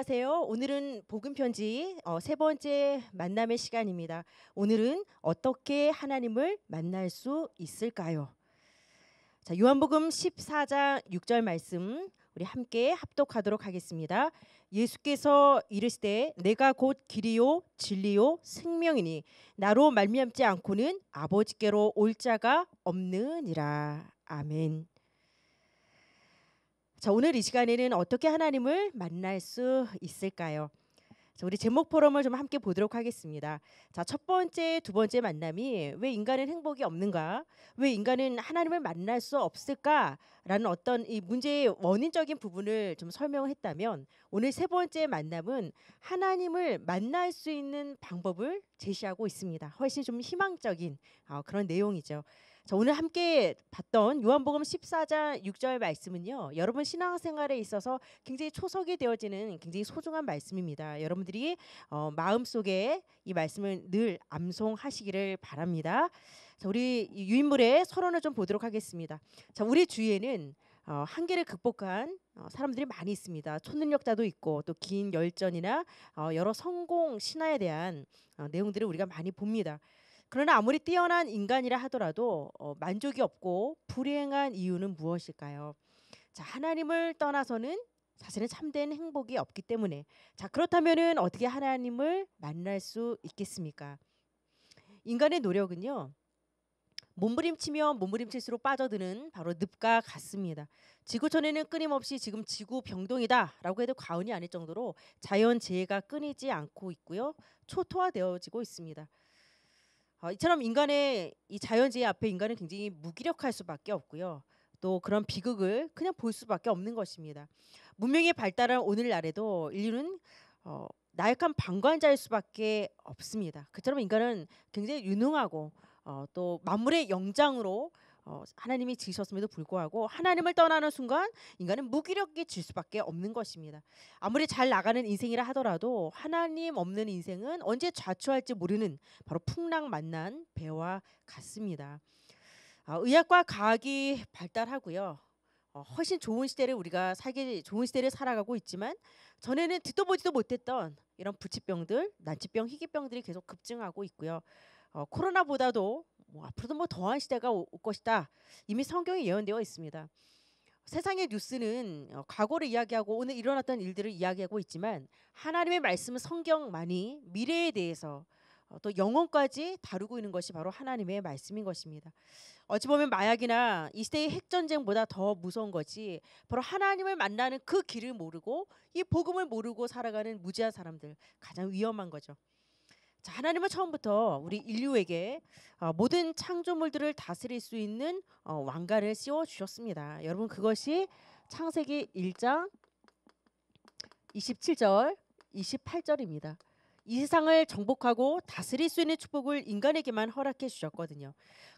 안녕하세요. 오늘은 복음 편지 어, 세 번째 만남의 시간입니다. 오늘은 어떻게 하나님을 만날 수 있을까요? 자, 요한복음 14장 6절 말씀 우리 함께 합독하도록 하겠습니다. 예수께서 이르시되 내가 곧 길이요 진리요 생명이니 나로 말미암지 않고는 아버지께로 올 자가 없느니라. 아멘. 자, 오늘 이 시간에는 어떻게 하나님을 만날 수 있을까요? 자, 우리 제목 포럼을 좀 함께 보도록 하겠습니다. 자, 첫 번째, 두 번째 만남이 왜 인간은 행복이 없는가? 왜 인간은 하나님을 만날 수 없을까? 라는 어떤 이 문제의 원인적인 부분을 좀 설명했다면 오늘 세 번째 만남은 하나님을 만날 수 있는 방법을 제시하고 있습니다. 훨씬 좀 희망적인 어, 그런 내용이죠. 자, 오늘 함께 봤던 요한복음 14장 6절 말씀은요. 여러분 신앙생활에 있어서 굉장히 초석이 되어지는 굉장히 소중한 말씀입니다. 여러분들이 어, 마음속에 이 말씀을 늘 암송하시기를 바랍니다. 자, 우리 유인물의 서론을 좀 보도록 하겠습니다. 자, 우리 주위에는 어, 한계를 극복한 어, 사람들이 많이 있습니다. 초능력자도 있고 또 긴 열전이나 어, 여러 성공 신화에 대한 어, 내용들을 우리가 많이 봅니다. 그러나 아무리 뛰어난 인간이라 하더라도 어, 만족이 없고 불행한 이유는 무엇일까요? 자, 하나님을 떠나서는 사실은 참된 행복이 없기 때문에 자 그렇다면은 어떻게 하나님을 만날 수 있겠습니까? 인간의 노력은요 몸부림치면 몸부림칠수록 빠져드는 바로 늪과 같습니다. 지구촌에는 끊임없이 지금 지구 병동이다라고 해도 과언이 아닐 정도로 자연 재해가 끊이지 않고 있고요. 초토화되어지고 있습니다. 어, 이처럼 인간의 이 자연 재해 앞에 인간은 굉장히 무기력할 수밖에 없고요. 또 그런 비극을 그냥 볼 수밖에 없는 것입니다. 문명이 발달한 오늘날에도 인류는 어, 나약한 방관자일 수밖에 없습니다. 그처럼 인간은 굉장히 유능하고 어, 또 만물의 영장으로 어, 하나님이 지으셨음에도 불구하고 하나님을 떠나는 순간 인간은 무기력해질 수밖에 없는 것입니다. 아무리 잘 나가는 인생이라 하더라도 하나님 없는 인생은 언제 좌초할지 모르는 바로 풍랑 만난 배와 같습니다. 어, 의학과 과학이 발달하고요. 어, 훨씬 좋은 시대를 우리가 살게 좋은 시대를 살아가고 있지만 전에는 듣도 보지도 못했던 이런 부치병들, 난치병, 희귀병들이 계속 급증하고 있고요. 어, 코로나보다도 뭐 앞으로도 뭐 더한 시대가 올 것이다. 이미 성경에 예언되어 있습니다. 세상의 뉴스는 어, 과거를 이야기하고 오늘 일어났던 일들을 이야기하고 있지만 하나님의 말씀은 성경만이 미래에 대해서 어, 또 영혼까지 다루고 있는 것이 바로 하나님의 말씀인 것입니다. 어찌 보면 마약이나 이 시대의 핵 전쟁보다 더 무서운 것이 바로 하나님을 만나는 그 길을 모르고 이 복음을 모르고 살아가는 무지한 사람들 가장 위험한 거죠. 자, 하나님은 처음부터 우리 인류에게 어, 모든 창조물들을 다스릴 수 있는 어, 왕가를 씌워 주셨습니다. 여러분 그것이 창세기 1장 27절, 28절입니다. 이 세상을 정복하고 다스릴 수 있는 축복을 인간에게만 허락해 주셨거든요.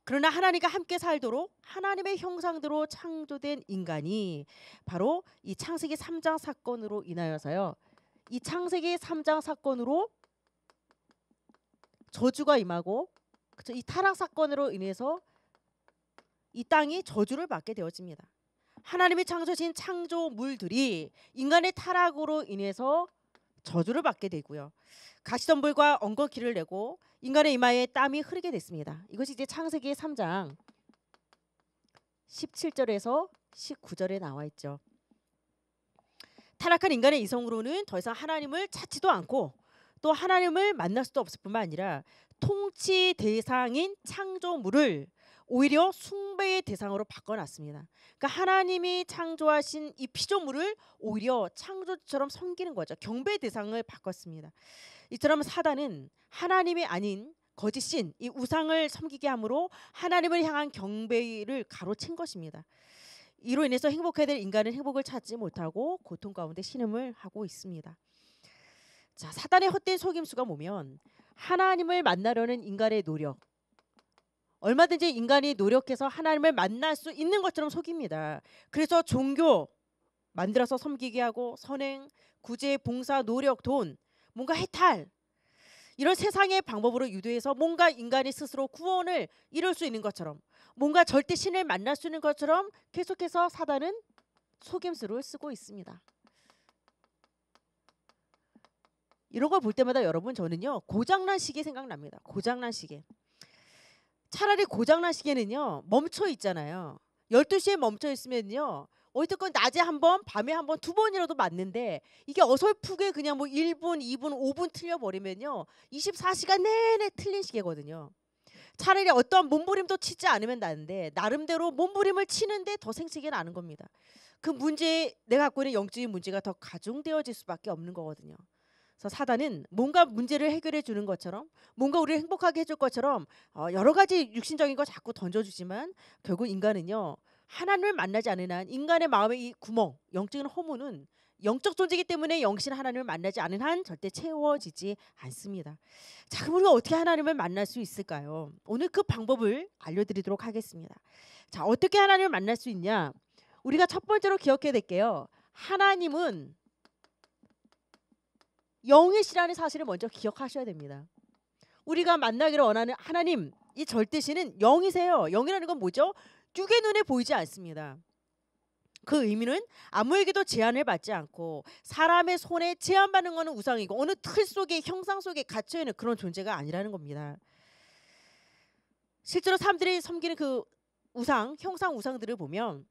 그러나 하나님과 함께 살도록 하나님의 형상대로 창조된 인간이 바로 이 창세기 3장 사건으로 인하여서요. 이 창세기 3장 사건으로 저주가 임하고 이 타락 사건으로 인해서 이 땅이 저주를 받게 되어집니다. 하나님이 창조하신 창조물들이 인간의 타락으로 인해서 저주를 받게 되고요. 가시덤불과 엉겅퀴를 내고 인간의 이마에 땀이 흐르게 됐습니다. 이것이 이제 창세기 3장 17절에서 19절에 나와 있죠. 타락한 인간의 이성으로는 더 이상 하나님을 찾지도 않고 또 하나님을 만날 수도 없을 뿐만 아니라 통치 대상인 창조물을 오히려 숭배의 대상으로 바꿔놨습니다. 그러니까 하나님이 창조하신 이 피조물을 오히려 창조처럼 섬기는 거죠. 경배 대상을 바꿨습니다. 이처럼 사단은 하나님이 아닌 거짓 신, 이 우상을 섬기게 함으로 하나님을 향한 경배를 가로챈 것입니다. 이로 인해서 행복해야 될 인간은 행복을 찾지 못하고 고통 가운데 신음을 하고 있습니다. 자 사단의 헛된 속임수가 뭐면 하나님을 만나려는 인간의 노력 얼마든지 인간이 노력해서 하나님을 만날 수 있는 것처럼 속입니다. 그래서 종교 만들어서 섬기게 하고 선행, 구제, 봉사, 노력, 돈, 뭔가 해탈 이런 세상의 방법으로 유도해서 뭔가 인간이 스스로 구원을 이룰 수 있는 것처럼 뭔가 절대 신을 만날 수 있는 것처럼 계속해서 사단은 속임수를 쓰고 있습니다. 이런 걸 볼 때마다 여러분 저는요 고장난 시계 생각납니다. 고장난 시계. 차라리 고장난 시계는요 멈춰 있잖아요. 12시에 멈춰 있으면요 어쨌건 낮에 한 번, 밤에 한 번, 두 번이라도 맞는데 이게 어설프게 그냥 뭐 1분, 2분, 5분 틀려버리면요. 24시간 내내 틀린 시계거든요. 차라리 어떠한 몸부림도 치지 않으면 나는데 나름대로 몸부림을 치는데 더 생색이 나는 겁니다. 그 문제 내가 갖고 있는 영적인 문제가 더 가중되어질 수밖에 없는 거거든요. 그래서 사단은 뭔가 문제를 해결해 주는 것처럼 뭔가 우리를 행복하게 해줄 것처럼 어, 여러 가지 육신적인 거 자꾸 던져주지만 결국 인간은요 하나님을 만나지 않는한 인간의 마음의 이 구멍 영적인 허무는 영적 존재이기 때문에 영신 하나님을 만나지 않은 한 절대 채워지지 않습니다. 자, 그럼 우리가 어떻게 하나님을 만날 수 있을까요? 오늘 그 방법을 알려드리도록 하겠습니다. 자, 어떻게 하나님을 만날 수 있냐? 우리가 첫 번째로 기억해야 될게요. 하나님은 영이시라는 사실을 먼저 기억하셔야 됩니다. 우리가 만나기를 원하는 하나님 이 절대시는 영이세요. 영이라는 건 뭐죠? 육의 눈에 보이지 않습니다. 그 의미는 아무에게도 제한을 받지 않고 사람의 손에 제한받는 것은 우상이고 어느 틀 속에 형상 속에 갇혀 있는 그런 존재가 아니라는 겁니다. 실제로 사람들이 섬기는 그 우상, 형상 우상들을 보면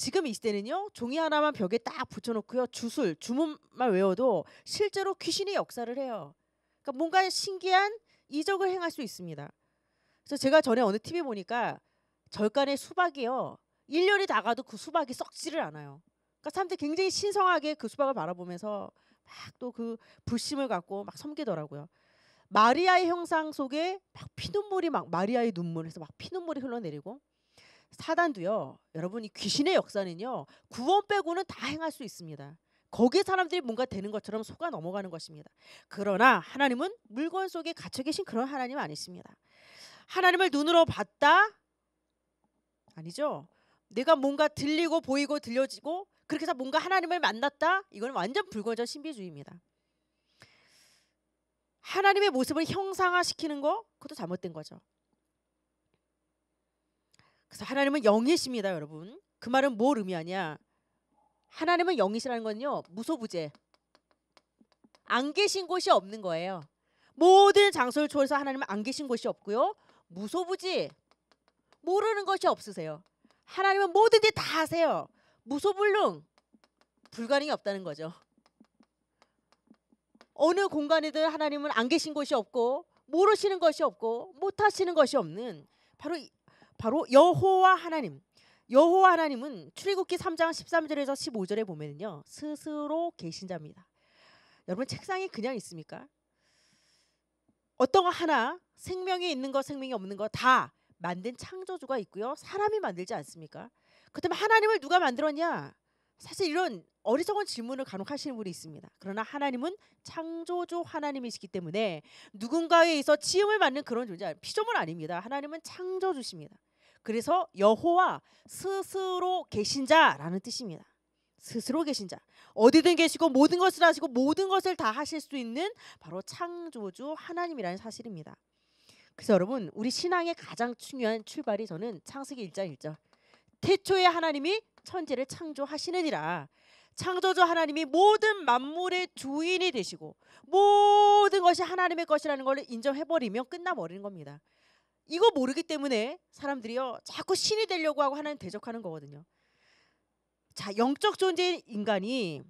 지금 이 시대는요 종이 하나만 벽에 딱 붙여놓고요 주술 주문만 외워도 실제로 귀신의 역사를 해요. 그러니까 뭔가 신기한 이적을 행할 수 있습니다. 그래서 제가 전에 어느 TV 보니까 절간의 수박이요 1년이 다 가도 그 수박이 썩지를 않아요. 그러니까 사람들이 굉장히 신성하게 그 수박을 바라보면서 막 또 그 불심을 갖고 막 섬기더라고요. 마리아의 형상 속에 막 피눈물이 막 마리아의 눈물에서 막 피눈물이 흘러내리고 사단도요. 여러분 이 귀신의 역사는요. 구원 빼고는 다 행할 수 있습니다. 거기에 사람들이 뭔가 되는 것처럼 속아 넘어가는 것입니다. 그러나 하나님은 물건 속에 갇혀 계신 그런 하나님 아니십니다. 하나님을 눈으로 봤다? 아니죠. 내가 뭔가 들리고 보이고 들려지고 그렇게 해서 뭔가 하나님을 만났다? 이건 완전 불거져 신비주의입니다. 하나님의 모습을 형상화시키는 거 그것도 잘못된 거죠. 그래서 하나님은 영이십니다, 여러분. 그 말은 뭘 의미하냐? 하나님은 영이시라는 건요 무소부재. 안 계신 곳이 없는 거예요. 모든 장소를 초월해서 하나님은 안 계신 곳이 없고요. 무소부지 모르는 것이 없으세요. 하나님은 뭐든지 다 하세요. 무소불능 불가능이 없다는 거죠. 어느 공간이든 하나님은 안 계신 곳이 없고 모르시는 것이 없고 못 하시는 것이 없는 바로 바로 여호와 하나님. 여호와 하나님은 출애굽기 3장 13절에서 15절에 보면요 스스로 계신 자입니다. 여러분 책상에 그냥 있습니까? 어떤 거 하나 생명이 있는 것 생명이 없는 것다 만든 창조주가 있고요 사람이 만들지 않습니까? 그렇다면 하나님을 누가 만들었냐? 사실 이런 어리석은 질문을 간혹 하시는 분이 있습니다. 그러나 하나님은 창조주 하나님이시기 때문에 누군가에 의해서 지음을 받는 그런 존재 피조물 아닙니다. 하나님은 창조주십니다. 그래서 여호와 스스로 계신 자라는 뜻입니다. 스스로 계신 자. 어디든 계시고 모든 것을 하시고 모든 것을 다 하실 수 있는 바로 창조주 하나님이라는 사실입니다. 그래서 여러분 우리 신앙의 가장 중요한 출발이 저는 창세기 1장 1절. 태초에 하나님이 천지를 창조하시느니라. 창조주 하나님이 모든 만물의 주인이 되시고 모든 것이 하나님의 것이라는 걸 인정해버리면 끝나버리는 겁니다. 이거 모르기 때문에 사람들이요 자꾸 신이 되려고 하고 하나님 대적하는 거거든요. 자 영적 존재인 인간이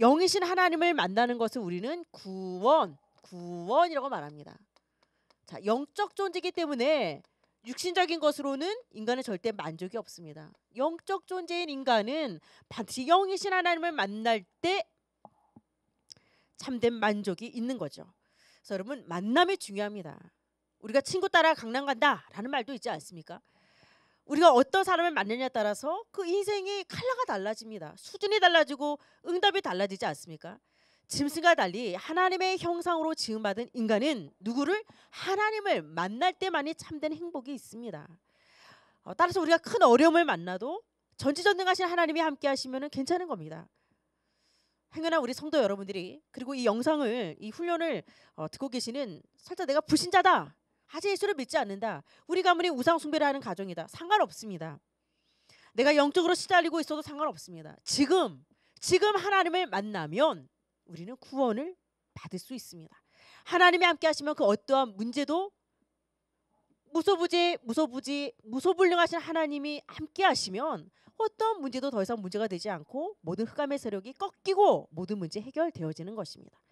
영이신 하나님을 만나는 것을 우리는 구원, 구원이라고 말합니다. 자, 영적 존재이기 때문에 육신적인 것으로는 인간은 절대 만족이 없습니다. 영적 존재인 인간은 반드시 영이신 하나님을 만날 때 참된 만족이 있는 거죠. 그래서 여러분 만남이 중요합니다. 우리가 친구 따라 강남 간다라는 말도 있지 않습니까? 우리가 어떤 사람을 만느냐에 따라서 그 인생의 칼라가 달라집니다. 수준이 달라지고 응답이 달라지지 않습니까? 짐승과 달리 하나님의 형상으로 지음받은 인간은 누구를 하나님을 만날 때만이 참된 행복이 있습니다. 어, 따라서 우리가 큰 어려움을 만나도 전지전능하신 하나님이 함께 하시면 괜찮은 겁니다. 행여나 우리 성도 여러분들이 그리고 이 영상을 이 훈련을 어, 듣고 계시는 살짝 내가 불신자다 아직 예수를 믿지 않는다. 우리 가문이 우상 숭배를 하는 가정이다. 상관없습니다. 내가 영적으로 시달리고 있어도 상관없습니다. 지금 지금 하나님을 만나면 우리는 구원을 받을 수 있습니다. 하나님이 함께 하시면 그 어떠한 문제도 무소부지 무소부지 무소불능하신 하나님이 함께 하시면 어떤 문제도 더 이상 문제가 되지 않고 모든 흑암의 세력이 꺾이고 모든 문제 해결되어지는 것입니다.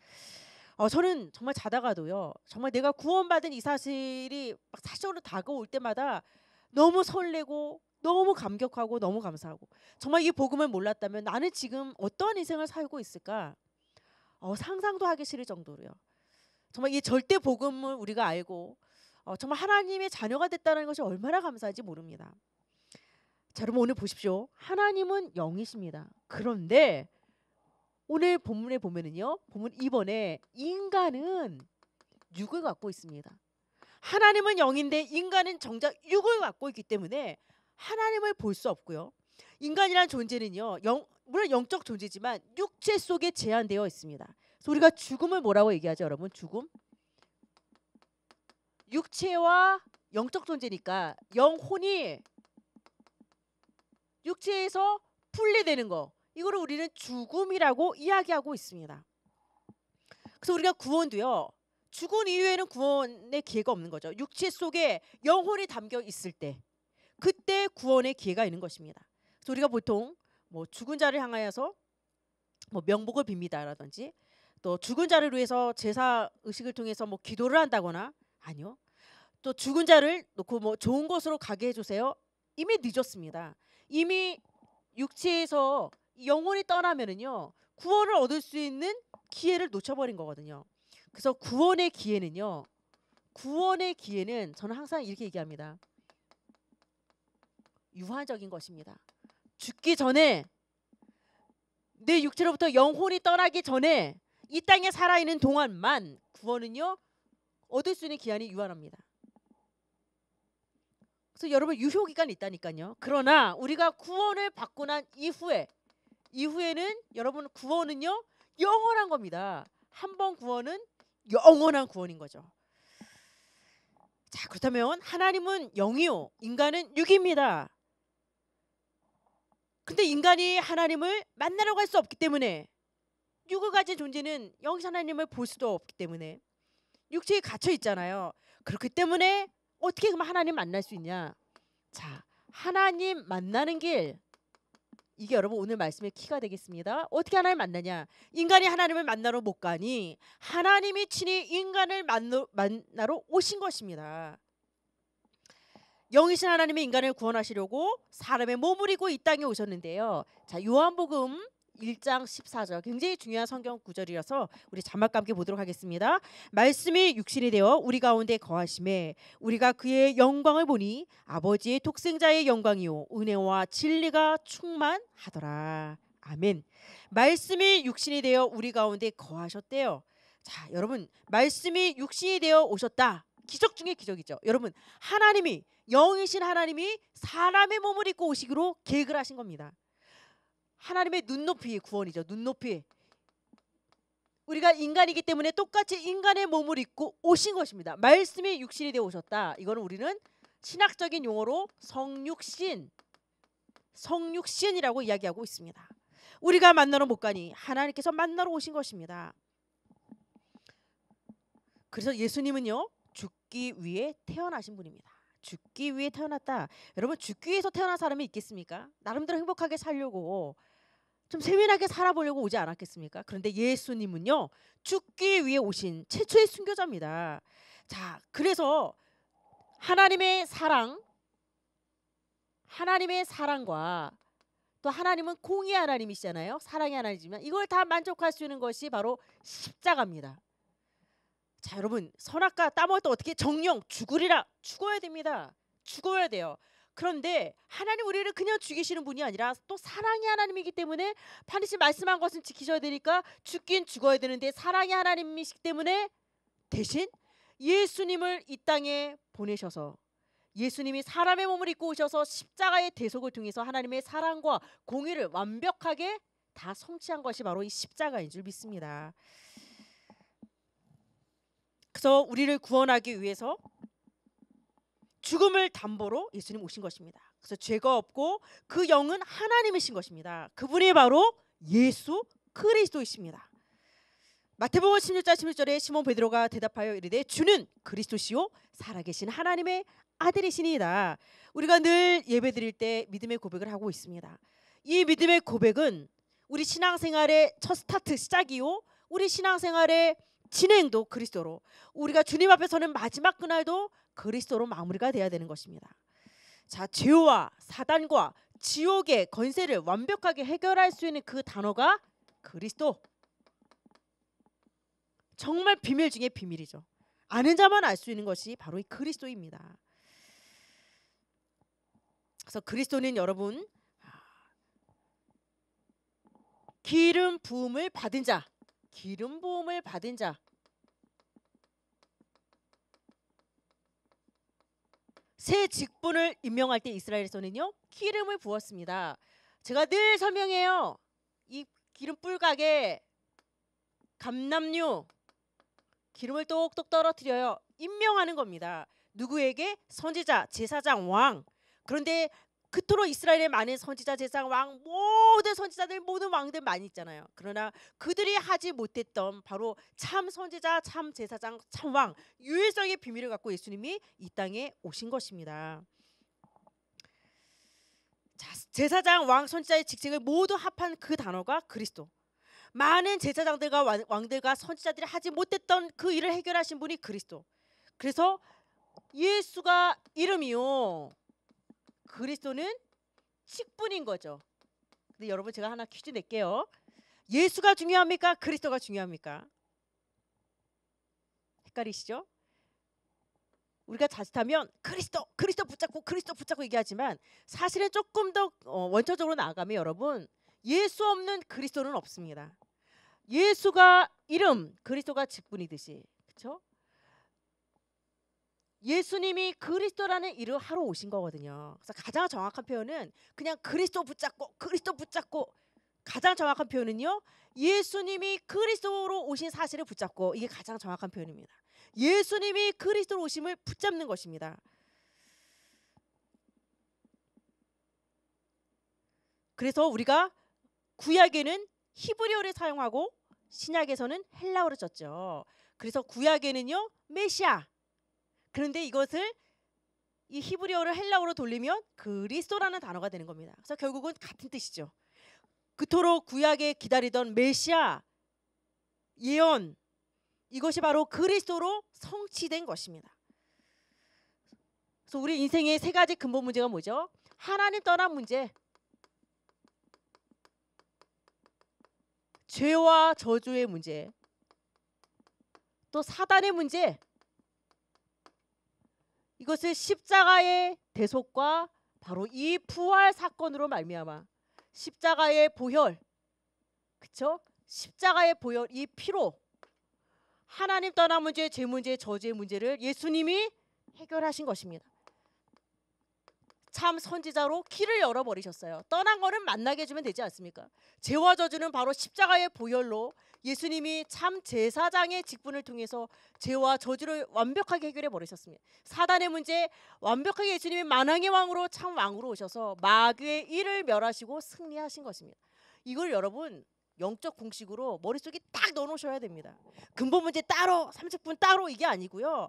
어, 저는 정말 자다가도요. 정말 내가 구원받은 이 사실이 막 사실로 다가올 때마다 너무 설레고 너무 감격하고 너무 감사하고 정말 이 복음을 몰랐다면 나는 지금 어떠한 인생을 살고 있을까? 어, 상상도 하기 싫을 정도로요. 정말 이 절대 복음을 우리가 알고 어, 정말 하나님의 자녀가 됐다는 것이 얼마나 감사한지 모릅니다. 자, 여러분 오늘 보십시오. 하나님은 영이십니다. 그런데 오늘 본문에 보면은요. 본문 2번에 인간은 육을 갖고 있습니다. 하나님은 영인데 인간은 정작 육을 갖고 있기 때문에 하나님을 볼 수 없고요. 인간이란 존재는요. 영, 물론 영적 존재지만 육체 속에 제한되어 있습니다. 그래서 우리가 죽음을 뭐라고 얘기하죠, 여러분? 죽음? 육체와 영적 존재니까 영혼이 육체에서 분리되는 거. 이거를 우리는 죽음이라고 이야기하고 있습니다. 그래서 우리가 구원도요. 죽은 이후에는 구원의 기회가 없는 거죠. 육체 속에 영혼이 담겨 있을 때 그때 구원의 기회가 있는 것입니다. 그래서 우리가 보통 뭐 죽은 자를 향하여서 뭐 명복을 빕니다라든지 또 죽은 자를 위해서 제사 의식을 통해서 뭐 기도를 한다거나 아니요. 또 죽은 자를 놓고 뭐 좋은 곳으로 가게 해 주세요. 이미 늦었습니다. 이미 육체에서 영혼이 떠나면은요 구원을 얻을 수 있는 기회를 놓쳐버린 거거든요. 그래서 구원의 기회는요 구원의 기회는 저는 항상 이렇게 얘기합니다. 유한적인 것입니다. 죽기 전에 내 육체로부터 영혼이 떠나기 전에 이 땅에 살아있는 동안만 구원은요 얻을 수 있는 기한이 유한합니다. 그래서 여러분 유효 기간이 있다니까요. 그러나 우리가 구원을 받고 난 이후에 이후에는 여러분 구원은요 영원한 겁니다. 한 번 구원은 영원한 구원인 거죠. 자 그렇다면 하나님은 영이요 인간은 육입니다. 근데 인간이 하나님을 만나러 갈 수 없기 때문에 육을 가진 존재는 영이 하나님을 볼 수도 없기 때문에 육체에 갇혀 있잖아요. 그렇기 때문에 어떻게 그럼 하나님 만날 수 있냐? 자 하나님 만나는 길 이게 여러분 오늘 말씀의 키가 되겠습니다. 어떻게 하나님 만나냐? 인간이 하나님을 만나러 못 가니 하나님이 친히 인간을 만나, 만나러 오신 것입니다. 영이신 하나님의 인간을 구원하시려고 사람의 몸을 입고 이 땅에 오셨는데요. 자, 요한복음 1장 14절 굉장히 중요한 성경 구절이라서 우리 자막과 함께 보도록 하겠습니다. 말씀이 육신이 되어 우리 가운데 거하심에 우리가 그의 영광을 보니 아버지의 독생자의 영광이요 은혜와 진리가 충만하더라. 아멘. 말씀이 육신이 되어 우리 가운데 거하셨대요. 자, 여러분 말씀이 육신이 되어 오셨다. 기적 중의 기적이죠. 여러분 하나님이 영이신 하나님이 사람의 몸을 입고 오시기로 계획을 하신 겁니다. 하나님의 눈높이 구원이죠. 눈높이. 우리가 인간이기 때문에 똑같이 인간의 몸을 입고 오신 것입니다. 말씀이 육신이 되어 오셨다. 이거는 우리는 신학적인 용어로 성육신, 성육신이라고 이야기하고 있습니다. 우리가 만나러 못 가니 하나님께서 만나러 오신 것입니다. 그래서 예수님은요 죽기 위해 태어나신 분입니다. 죽기 위해 태어났다. 여러분 죽기 위해서 태어난 사람이 있겠습니까? 나름대로 행복하게 살려고 좀 세밀하게 살아보려고 오지 않았겠습니까? 그런데 예수님은요 죽기 위해 오신 최초의 순교자입니다. 자, 그래서 하나님의 사랑, 하나님의 사랑과 또 하나님은 공의 하나님이시잖아요. 사랑의 하나님이지만 이걸 다 만족할 수 있는 것이 바로 십자가입니다. 자, 여러분 선악과 따먹을 때 어떻게 정령 죽으리라 죽어야 됩니다. 죽어야 돼요. 그런데 하나님 우리를 그냥 죽이시는 분이 아니라 또 사랑의 하나님이기 때문에 반드시 말씀한 것은 지키셔야 되니까 죽긴 죽어야 되는데 사랑의 하나님이시기 때문에 대신 예수님을 이 땅에 보내셔서 예수님이 사람의 몸을 입고 오셔서 십자가의 대속을 통해서 하나님의 사랑과 공의를 완벽하게 다 성취한 것이 바로 이 십자가인 줄 믿습니다. 그래서 우리를 구원하기 위해서 죽음을 담보로 예수님 오신 것입니다. 그래서 죄가 없고 그 영은 하나님이신 것입니다. 그분이 바로 예수 그리스도이십니다. 마태복음 16장 16절에 시몬 베드로가 대답하여 이르되 주는 그리스도시요 살아계신 하나님의 아들이시니이다. 우리가 늘 예배드릴 때 믿음의 고백을 하고 있습니다. 이 믿음의 고백은 우리 신앙생활의 첫 스타트 시작이요 우리 신앙생활의 진행도 그리스도로 우리가 주님 앞에 서는 마지막 그날도 그리스도로 마무리가 돼야 되는 것입니다. 자, 죄와 사단과 지옥의 권세를 완벽하게 해결할 수 있는 그 단어가 그리스도. 정말 비밀 중의 비밀이죠. 아는 자만 알 수 있는 것이 바로 이 그리스도입니다. 그래서 그리스도는 여러분 아, 기름 부음을 받은 자, 기름 부음을 받은 자, 새 직분을 임명할 때 이스라엘에서는요 기름을 부었습니다. 제가 늘 설명해요. 이 기름 뿔가게 감남류 기름을 똑똑 떨어뜨려요. 임명하는 겁니다. 누구에게 선지자, 제사장, 왕. 그런데 그토록 이스라엘의 많은 선지자 제사장왕 모든 선지자들 모든 왕들 많이 있잖아요. 그러나 그들이 하지 못했던 바로 참 선지자 참 제사장 참 왕 유일성의 비밀을 갖고 예수님이 이 땅에 오신 것입니다. 자, 제사장 왕 선지자의 직책을 모두 합한 그 단어가 그리스도. 많은 제사장들과 왕들과 선지자들이 하지 못했던 그 일을 해결하신 분이 그리스도. 그래서 예수가 이름이요. 그리스도는 식분인 거죠. 근데 여러분 제가 하나 퀴즈 낼게요. 예수가 중요합니까? 그리스도가 중요합니까? 헷갈리시죠? 우리가 자칫하면 그리스도 그리스도 붙잡고 그리스도 붙잡고 얘기하지만 사실은 조금 더 어, 원초적으로 나아가면 여러분 예수 없는 그리스도는 없습니다. 예수가 이름 그리스도가 직분이듯이 그렇죠? 예수님이 그리스도라는 일을 하러 오신 거거든요. 그래서 가장 정확한 표현은 그냥 그리스도 붙잡고 그리스도 붙잡고 가장 정확한 표현은요. 예수님이 그리스도로 오신 사실을 붙잡고 이게 가장 정확한 표현입니다. 예수님이 그리스도로 오심을 붙잡는 것입니다. 그래서 우리가 구약에는 히브리어를 사용하고 신약에서는 헬라어를 썼죠. 그래서 구약에는요 메시아 그런데 이것을 이 히브리어를 헬라어로 돌리면 그리스도라는 단어가 되는 겁니다. 그래서 결국은 같은 뜻이죠. 그토록 구약에 기다리던 메시아 예언 이것이 바로 그리스도로 성취된 것입니다. 그래서 우리 인생의 세 가지 근본 문제가 뭐죠? 하나님 떠난 문제, 죄와 저주의 문제, 또 사단의 문제, 이것을 십자가의 대속과 바로 이 부활 사건으로 말미암아 십자가의 보혈 그쵸? 십자가의 보혈 이 피로 하나님 떠나 문제, 제 문제, 저주 문제를 예수님이 해결하신 것입니다. 참 선지자로 키를 열어버리셨어요. 떠난 거는 만나게 해주면 되지 않습니까? 죄와 저주는 바로 십자가의 보혈로 예수님이 참 제사장의 직분을 통해서 죄와 저주를 완벽하게 해결해 버리셨습니다. 사단의 문제 완벽하게 예수님이 만왕의 왕으로 참 왕으로 오셔서 마귀의 일을 멸하시고 승리하신 것입니다. 이걸 여러분 영적 공식으로 머릿속에 딱 넣어놓으셔야 됩니다. 근본 문제 따로 30분 따로 이게 아니고요.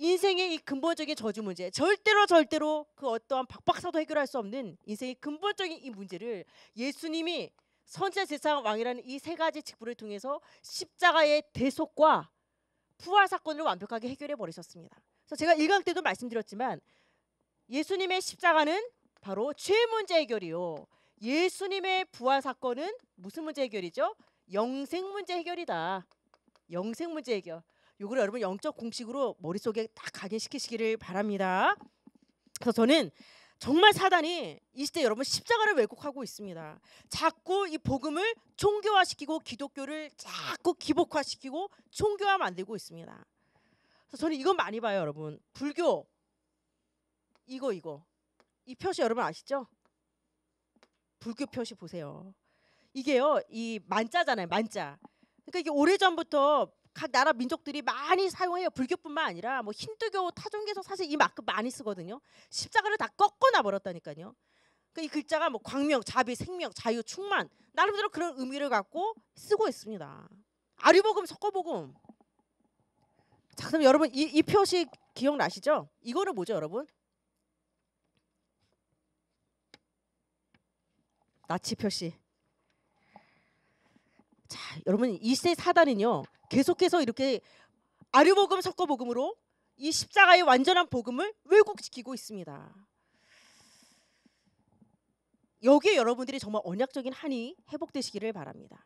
인생의 이 근본적인 저주 문제, 절대로 절대로 그 어떠한 박박사도 해결할 수 없는 인생의 근본적인 이 문제를 예수님이 선지자 제사장 왕이라는 이 세 가지 직분을 통해서 십자가의 대속과 부활 사건을 완벽하게 해결해 버리셨습니다. 그래서 제가 일강 때도 말씀드렸지만 예수님의 십자가는 바로 죄 문제 해결이요. 예수님의 부활 사건은 무슨 문제 해결이죠? 영생 문제 해결이다. 영생 문제 해결. 요걸 여러분 영적 공식으로 머릿속에 딱 각인시키시기를 바랍니다. 그래서 저는 정말 사단이 이 시대 여러분 십자가를 왜곡하고 있습니다. 자꾸 이 복음을 종교화시키고 기독교를 자꾸 기복화시키고 종교화 만들고 있습니다. 그래서 저는 이건 많이 봐요, 여러분. 불교 이거 이거 이 표시 여러분 아시죠? 불교 표시 보세요. 이게요, 이 만자잖아요, 만자. 그러니까 이게 오래 전부터 각 나라 민족들이 많이 사용해요. 불교뿐만 아니라 뭐 힌두교, 타종교에서 사실 이 마크 많이 쓰거든요. 십자가를 다 꺾어놔 버렸다니까요. 그이 그러니까 글자가 뭐 광명, 자비, 생명, 자유, 충만 나름대로 그런 의미를 갖고 쓰고 있습니다. 아리복음, 석고복음. 자 그럼 여러분 이, 이 표식 기억나시죠? 이거는 뭐죠 여러분? 나치 표시. 자, 여러분 이 세 사단은요. 계속해서 이렇게 아류복음 석고복음으로 이 십자가의 완전한 복음을 왜곡시키고 있습니다. 여기에 여러분들이 정말 언약적인 한이 회복되시기를 바랍니다.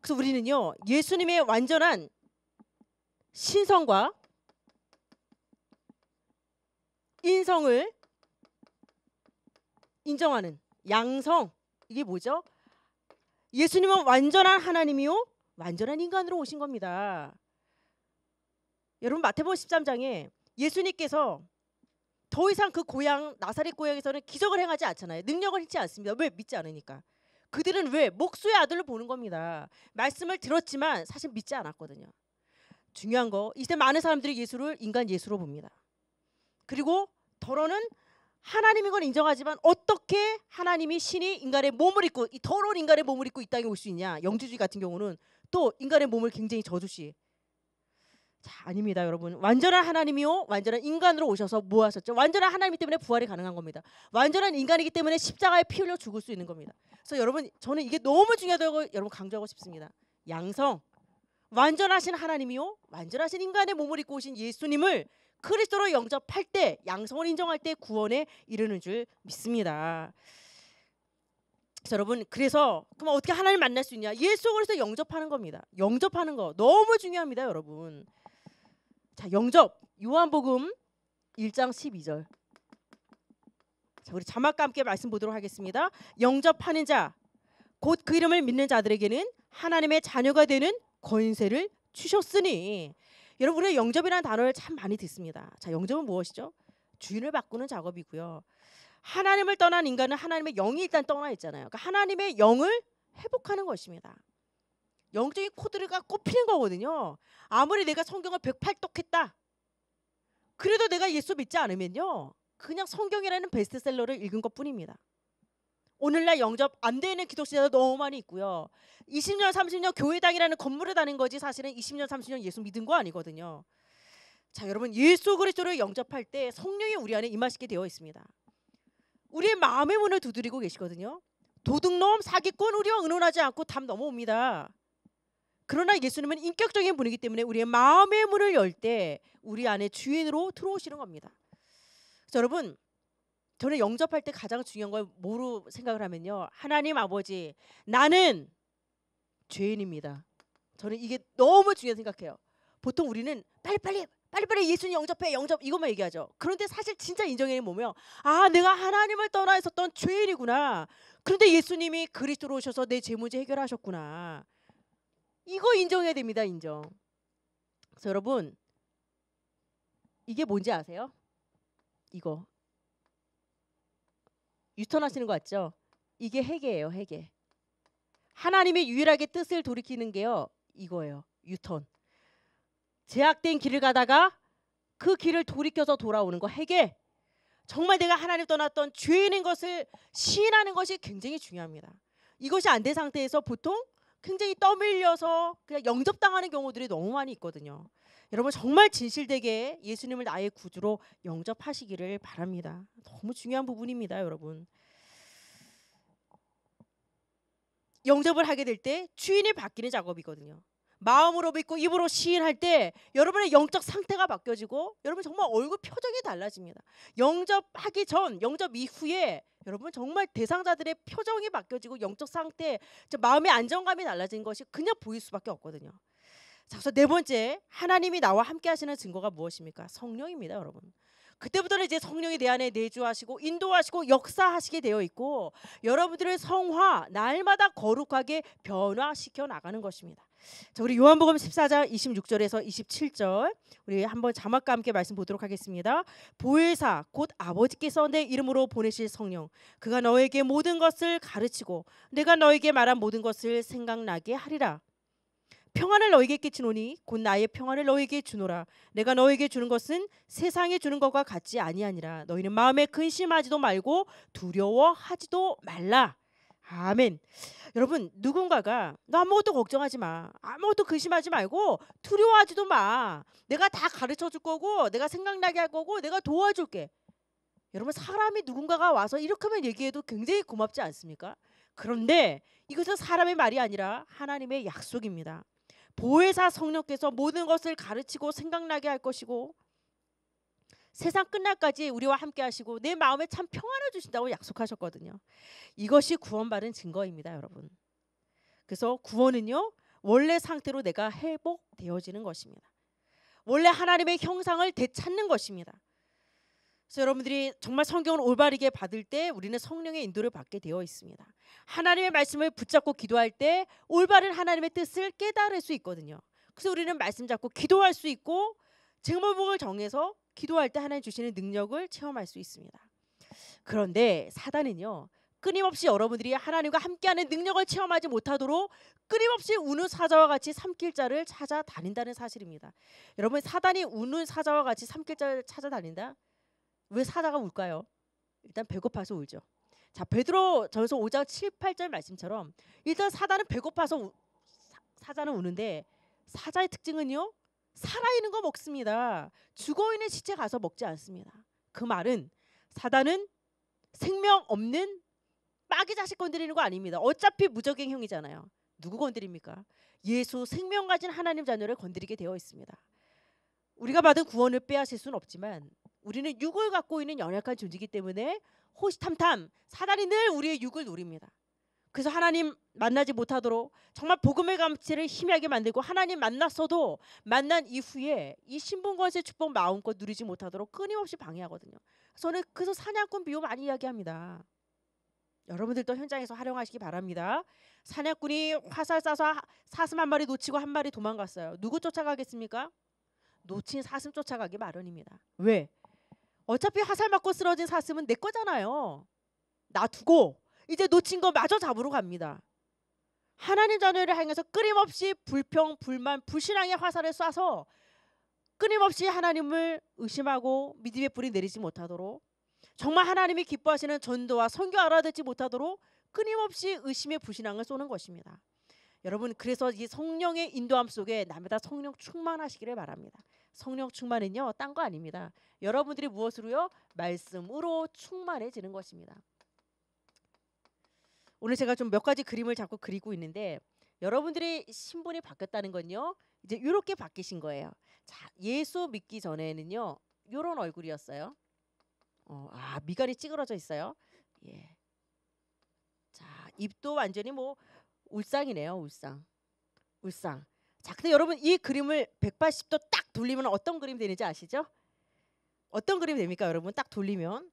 그래서 우리는요 예수님의 완전한 신성과 인성을 인정하는 양성 이게 뭐죠? 예수님은 완전한 하나님이요 완전한 인간으로 오신 겁니다. 여러분 마태복음 13장에 예수님께서 더 이상 그 고향 나사렛 고향에서는 기적을 행하지 않잖아요. 능력을 행치 않습니다. 왜 믿지 않으니까. 그들은 왜 목수의 아들로 보는 겁니다. 말씀을 들었지만 사실 믿지 않았거든요. 중요한 거 이때 많은 사람들이 예수를 인간 예수로 봅니다. 그리고 더러는 하나님인 건 인정하지만 어떻게 하나님이 신이 인간의 몸을 입고 이 더러운 인간의 몸을 입고 이 땅에 올 수 있냐 영주주의 같은 경우는 또 인간의 몸을 굉장히 저주시. 자, 아닙니다, 여러분. 완전한 하나님이요, 완전한 인간으로 오셔서 모하셨죠. 완전한 하나님 때문에 부활이 가능한 겁니다. 완전한 인간이기 때문에 십자가에 피 흘려 죽을 수 있는 겁니다. 그래서 여러분, 저는 이게 너무 중요하다고 여러분 강조하고 싶습니다. 양성, 완전하신 하나님이요, 완전하신 인간의 몸을 입고 오신 예수님을 그리스도로 영접할 때, 양성을 인정할 때 구원에 이르는 줄 믿습니다. 여러분 그래서 그럼 어떻게 하나님 만날 수 있냐? 예수 그리스도 영접하는 겁니다. 영접하는 거 너무 중요합니다, 여러분. 자, 영접. 요한복음 1장 12절. 자, 우리 자막과 함께 말씀 보도록 하겠습니다. 영접하는 자, 곧 그 이름을 믿는 자들에게는 하나님의 자녀가 되는 권세를 주셨으니 여러분 우리가 영접이라는 단어를 참 많이 듣습니다. 자, 영접은 무엇이죠? 주인을 바꾸는 작업이고요. 하나님을 떠난 인간은 하나님의 영이 일단 떠나 있잖아요. 그러니까 하나님의 영을 회복하는 것입니다. 영적인 코드가 꼽히는 거거든요. 아무리 내가 성경을 108독했다. 그래도 내가 예수 믿지 않으면요. 그냥 성경이라는 베스트셀러를 읽은 것뿐입니다. 오늘날 영접 안 되는 기독시대도 너무 많이 있고요. 20년, 30년 교회당이라는 건물에 다닌 거지 사실은 20년, 30년 예수 믿은 거 아니거든요. 자, 여러분 예수 그리스도를 영접할 때 성령이 우리 안에 임하시게 되어 있습니다. 우리의 마음의 문을 두드리고 계시거든요. 도둑놈, 사기꾼 우리와 의논하지 않고 답 넘어옵니다. 그러나 예수님은 인격적인 분이기 때문에 우리의 마음의 문을 열 때 우리 안에 주인으로 들어오시는 겁니다. 그래서 여러분 저는 영접할 때 가장 중요한 걸 뭐로 생각을 하면요. 하나님 아버지 나는 죄인입니다. 저는 이게 너무 중요하다 생각해요. 보통 우리는 빨리빨리 빨리빨리 예수님 영접해 영접 이것만 얘기하죠. 그런데 사실 진짜 인정이 뭐며 아 내가 하나님을 떠나 있었던 죄인이구나. 그런데 예수님이 그리스도로 오셔서 내 죄 문제 해결하셨구나. 이거 인정해야 됩니다. 인정. 그래서 여러분 이게 뭔지 아세요? 이거 유턴하시는 것 같죠? 이게 회개예요. 회개. 하나님의 유일하게 뜻을 돌이키는 게요. 이거예요. 유턴. 제약된 길을 가다가 그 길을 돌이켜서 돌아오는 거 해결. 정말 내가 하나님 떠났던 죄인인 것을 시인하는 것이 굉장히 중요합니다. 이것이 안 된 상태에서 보통 굉장히 떠밀려서 그냥 영접당하는 경우들이 너무 많이 있거든요. 여러분 정말 진실되게 예수님을 나의 구주로 영접하시기를 바랍니다. 너무 중요한 부분입니다, 여러분. 영접을 하게 될 때 주인이 바뀌는 작업이거든요. 마음으로 믿고 입으로 시인할 때 여러분의 영적 상태가 바뀌어지고 여러분 정말 얼굴 표정이 달라집니다. 영접하기 전, 영접 이후에 여러분 정말 대상자들의 표정이 바뀌어지고 영적 상태, 마음의 안정감이 달라진 것이 그냥 보일 수밖에 없거든요. 자, 그래서 네 번째 하나님이 나와 함께 하시는 증거가 무엇입니까? 성령입니다, 여러분. 그때부터는 이제 성령이 내 안에 내주하시고 인도하시고 역사하시게 되어 있고 여러분들을 성화 날마다 거룩하게 변화시켜 나가는 것입니다. 자, 우리 요한복음 14장 26절에서 27절 우리 한번 자막과 함께 말씀 보도록 하겠습니다. 보혜사 곧 아버지께서 내 이름으로 보내실 성령 그가 너에게 모든 것을 가르치고 내가 너에게 말한 모든 것을 생각나게 하리라. 평안을 너희에게 끼치노니 곧 나의 평안을 너희에게 주노라 내가 너희에게 주는 것은 세상에 주는 것과 같지 아니하니라 너희는 마음에 근심하지도 말고 두려워하지도 말라 아멘 여러분 누군가가 너 아무것도 걱정하지 마 아무것도 근심하지 말고 두려워하지도 마 내가 다 가르쳐 줄 거고 내가 생각나게 할 거고 내가 도와줄게 여러분 사람이 누군가가 와서 이렇게만 얘기해도 굉장히 고맙지 않습니까 그런데 이것은 사람의 말이 아니라 하나님의 약속입니다 보혜사 성령께서 모든 것을 가르치고 생각나게 할 것이고 세상 끝날까지 우리와 함께 하시고 내 마음에 참 평안을 주신다고 약속하셨거든요. 이것이 구원받은 증거입니다, 여러분. 그래서 구원은요, 원래 상태로 내가 회복되어지는 것입니다. 원래 하나님의 형상을 되찾는 것입니다. 그래서 여러분들이 정말 성경을 올바르게 받을 때 우리는 성령의 인도를 받게 되어 있습니다. 하나님의 말씀을 붙잡고 기도할 때 올바른 하나님의 뜻을 깨달을 수 있거든요. 그래서 우리는 말씀 잡고 기도할 수 있고 증거복을 정해서 기도할 때 하나님 주시는 능력을 체험할 수 있습니다. 그런데 사단은요. 끊임없이 여러분들이 하나님과 함께하는 능력을 체험하지 못하도록 끊임없이 우는 사자와 같이 삼킬자를 찾아다닌다는 사실입니다. 여러분 사단이 우는 사자와 같이 삼킬자를 찾아다닌다? 왜 사자가 울까요? 일단 배고파서 울죠. 자 베드로 전서 5장 7, 8절 말씀처럼 일단 사자는 배고파서 우, 사, 사자는 우는데 사자의 특징은요 살아있는 거 먹습니다. 죽어있는 시체 가서 먹지 않습니다. 그 말은 사단은 생명 없는 빠기 자식 건드리는 거 아닙니다. 어차피 무적행형이잖아요. 누구 건드립니까? 예수 생명 가진 하나님 자녀를 건드리게 되어 있습니다. 우리가 받은 구원을 빼앗을 수는 없지만 우리는 육을 갖고 있는 연약한 존재이기 때문에 호시탐탐 사단이 늘 우리의 육을 노립니다. 그래서 하나님 만나지 못하도록 정말 복음의 감치를 희미하게 만들고 하나님 만났어도 만난 이후에 이 신분권세 축복 마음껏 누리지 못하도록 끊임없이 방해하거든요. 저는 그래서 사냥꾼 비유 많이 이야기합니다. 여러분들도 현장에서 활용하시기 바랍니다. 사냥꾼이 화살 쏴서 사슴 한 마리 놓치고 한 마리 도망갔어요. 누구 쫓아가겠습니까? 놓친 사슴 쫓아가기 마련입니다. 왜? 어차피 화살 맞고 쓰러진 사슴은 내 거잖아요. 놔두고 이제 놓친 거 마저 잡으러 갑니다. 하나님 자녀를 향해서 끊임없이 불평, 불만, 불신앙의 화살을 쏴서 끊임없이 하나님을 의심하고 믿음의 불이 내리지 못하도록 정말 하나님이 기뻐하시는 전도와 선교 알아듣지 못하도록 끊임없이 의심의 불신앙을 쏘는 것입니다. 여러분 그래서 이 성령의 인도함 속에 남에다 성령 충만하시기를 바랍니다. 성령 충만은요. 딴 거 아닙니다. 여러분들이 무엇으로요? 말씀으로 충만해지는 것입니다. 오늘 제가 좀 몇 가지 그림을 자꾸 그리고 있는데 여러분들이 신분이 바뀌었다는 건요. 이제 이렇게 바뀌신 거예요. 자, 예수 믿기 전에는요. 요런 얼굴이었어요. 어, 아, 미간이 찌그러져 있어요. 예. 자, 입도 완전히 뭐 울상이네요, 울상. 울상. 자, 근데 여러분 이 그림을 180도 딱 돌리면 어떤 그림이 되는지 아시죠? 어떤 그림이 됩니까, 여러분? 딱 돌리면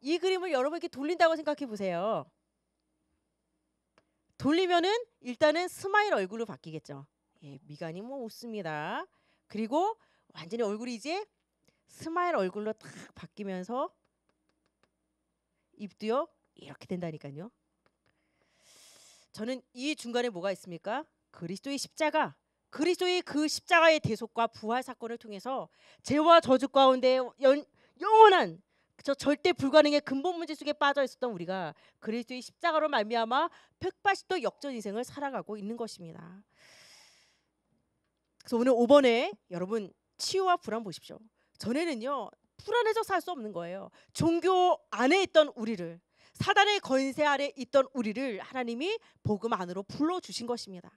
이 그림을 여러분 이렇게 돌린다고 생각해 보세요. 돌리면은 일단은 스마일 얼굴로 바뀌겠죠. 예, 미간이 뭐 웃습니다. 그리고 완전히 얼굴이 이제 스마일 얼굴로 딱 바뀌면서 입도요 이렇게 된다니까요. 저는 이 중간에 뭐가 있습니까? 그리스도의 십자가 그리스도의 그 십자가의 대속과 부활 사건을 통해서 죄와 저주 가운데 연, 영원한 저 절대 불가능의 근본 문제 속에 빠져 있었던 우리가 그리스도의 십자가로 말미암아 180도 역전 인생을 살아가고 있는 것입니다. 그래서 오늘 5번에 여러분 치유와 불안 보십시오. 전에는요 불안해서 살 수 없는 거예요. 종교 안에 있던 우리를 사단의 권세 아래 있던 우리를 하나님이 복음 안으로 불러 주신 것입니다.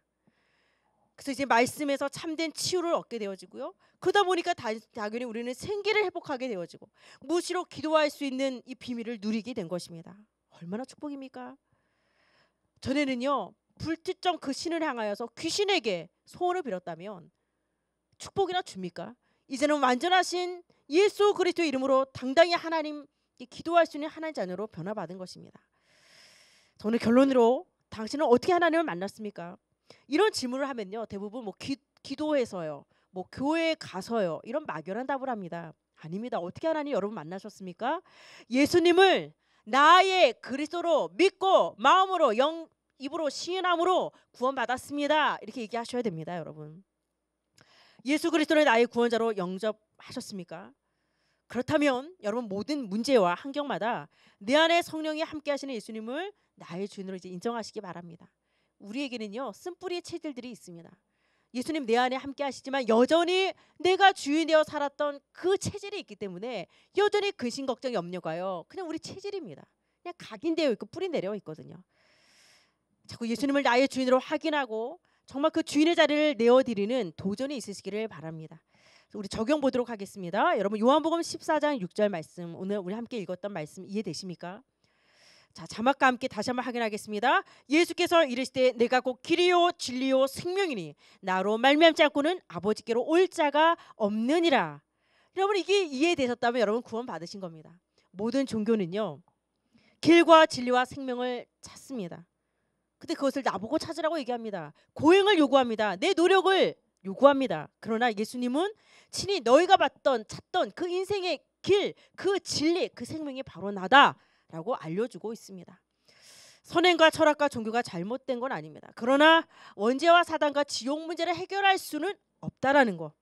그래서 이제 말씀에서 참된 치유를 얻게 되어지고요. 그러다 보니까 다, 당연히 우리는 생기를 회복하게 되어지고 무시로 기도할 수 있는 이 비밀을 누리게 된 것입니다. 얼마나 축복입니까? 전에는요 불특정 그 신을 향하여서 귀신에게 소원을 빌었다면 축복이나 줍니까? 이제는 완전하신 예수 그리스도의 이름으로 당당히 하나님 기도할 수 있는 하나님 자녀로 변화받은 것입니다. 저는 결론으로 당신은 어떻게 하나님을 만났습니까? 이런 질문을 하면요. 대부분 뭐 기, 기도해서요. 뭐 교회에 가서요. 이런 막연한 답을 합니다. 아닙니다. 어떻게 하나님 여러분 만나셨습니까? 예수님을 나의 그리스도로 믿고 마음으로 영 입으로 시인함으로 구원받았습니다. 이렇게 얘기하셔야 됩니다, 여러분. 예수 그리스도를 나의 구원자로 영접하셨습니까? 그렇다면 여러분 모든 문제와 환경마다 내 안에 성령이 함께 하시는 예수님을 나의 주인으로 이제 인정하시기 바랍니다. 우리에게는요 쓴뿌리의 체질들이 있습니다. 예수님 내 안에 함께 하시지만 여전히 내가 주인되어 살았던 그 체질이 있기 때문에 여전히 근심 걱정 염려가요. 그냥 우리 체질입니다. 그냥 각인되어 있고 뿌리 내려 있거든요. 자꾸 예수님을 나의 주인으로 확인하고 정말 그 주인의 자리를 내어드리는 도전이 있으시기를 바랍니다. 우리 적용 보도록 하겠습니다. 여러분 요한복음 14장 6절 말씀 오늘 우리 함께 읽었던 말씀 이해되십니까? 자, 자막과 함께 다시 한번 확인하겠습니다. 예수께서 이르시되 내가 곧 길이요 진리요 생명이니 나로 말미암지 않고는 아버지께로 올 자가 없느니라. 여러분 이게 이해되셨다면 여러분 구원 받으신 겁니다. 모든 종교는요. 길과 진리와 생명을 찾습니다. 근데 그것을 나보고 찾으라고 얘기합니다. 고행을 요구합니다. 내 노력을 요구합니다. 그러나 예수님은 친히 너희가 봤던 찾던 그 인생의 길, 그 진리, 그 생명이 바로 나다. 라고 알려주고 있습니다. 선행과 철학과 종교가 잘못된 건 아닙니다. 그러나 원죄와 사단과 지옥 문제를 해결할 수는 없다라는 거.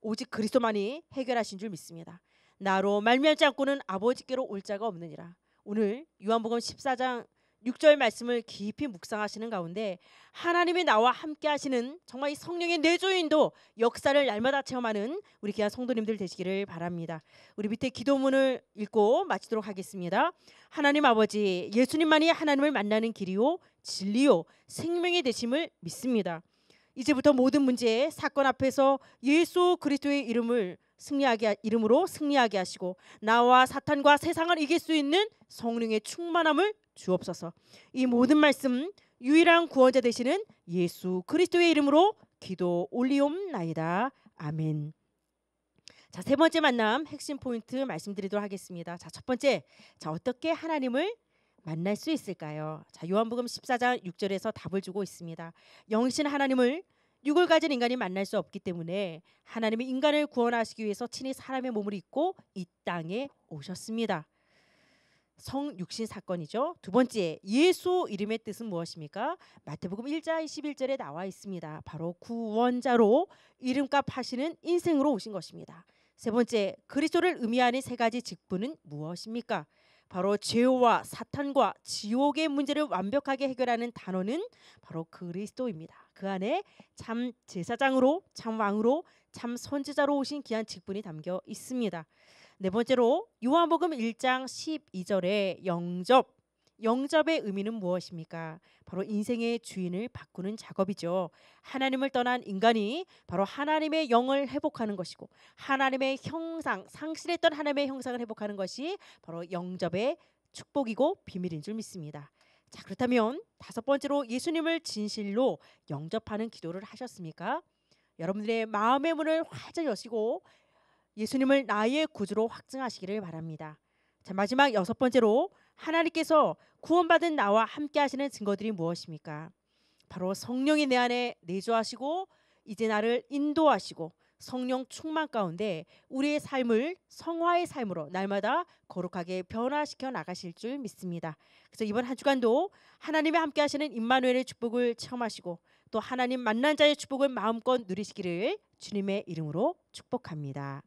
오직 그리스도만이 해결하신 줄 믿습니다. 나로 말미암지 않고는 아버지께로 올 자가 없느니라. 오늘 요한복음 14장 6절 말씀을 깊이 묵상하시는 가운데 하나님이 나와 함께 하시는 정말 이 성령의 내조인도 역사를 날마다 체험하는 우리 귀한 성도님들 되시기를 바랍니다. 우리 밑에 기도문을 읽고 마치도록 하겠습니다. 하나님 아버지 예수님만이 하나님을 만나는 길이요 진리요 생명이 되심을 믿습니다. 이제부터 모든 문제 사건 앞에서 예수 그리스도의 이름을 승리하게 이름으로 승리하게 하시고 나와 사탄과 세상을 이길 수 있는 성령의 충만함을 주옵소서. 이 모든 말씀 유일한 구원자 되시는 예수 그리스도의 이름으로 기도 올리옵나이다. 아멘. 자, 세 번째 만남 핵심 포인트 말씀드리도록 하겠습니다. 자, 첫 번째. 자, 어떻게 하나님을 만날 수 있을까요? 자, 요한복음 14장 6절에서 답을 주고 있습니다. 영신 하나님을 육을 가진 인간이 만날 수 없기 때문에 하나님이 인간을 구원하시기 위해서 친히 사람의 몸을 입고 이 땅에 오셨습니다. 성육신 사건이죠. 두 번째, 예수 이름의 뜻은 무엇입니까? 마태복음 1장 21절에 나와 있습니다. 바로 구원자로 이름값 하시는 인생으로 오신 것입니다. 세 번째, 그리스도를 의미하는 세 가지 직분은 무엇입니까? 바로 죄와 사탄과 지옥의 문제를 완벽하게 해결하는 단어는 바로 그리스도입니다. 그 안에 참 제사장으로 참 왕으로 참 선지자로 오신 귀한 직분이 담겨 있습니다. 네 번째로 요한복음 1장 12절의 영접. 영접의 의미는 무엇입니까? 바로 인생의 주인을 바꾸는 작업이죠. 하나님을 떠난 인간이 바로 하나님의 영을 회복하는 것이고 하나님의 형상, 상실했던 하나님의 형상을 회복하는 것이 바로 영접의 축복이고 비밀인 줄 믿습니다. 자, 그렇다면 다섯 번째로 예수님을 진실로 영접하는 기도를 하셨습니까? 여러분들의 마음의 문을 활짝 여시고 예수님을 나의 구주로 확증하시기를 바랍니다. 자, 마지막 여섯 번째로 하나님께서 구원받은 나와 함께 하시는 증거들이 무엇입니까? 바로 성령이 내 안에 내주하시고 이제 나를 인도하시고 성령 충만 가운데 우리의 삶을 성화의 삶으로 날마다 거룩하게 변화시켜 나가실 줄 믿습니다. 그래서 이번 한 주간도 하나님이 함께 하시는 임마누엘의 축복을 체험하시고 또 하나님 만난 자의 축복을 마음껏 누리시기를 주님의 이름으로 축복합니다.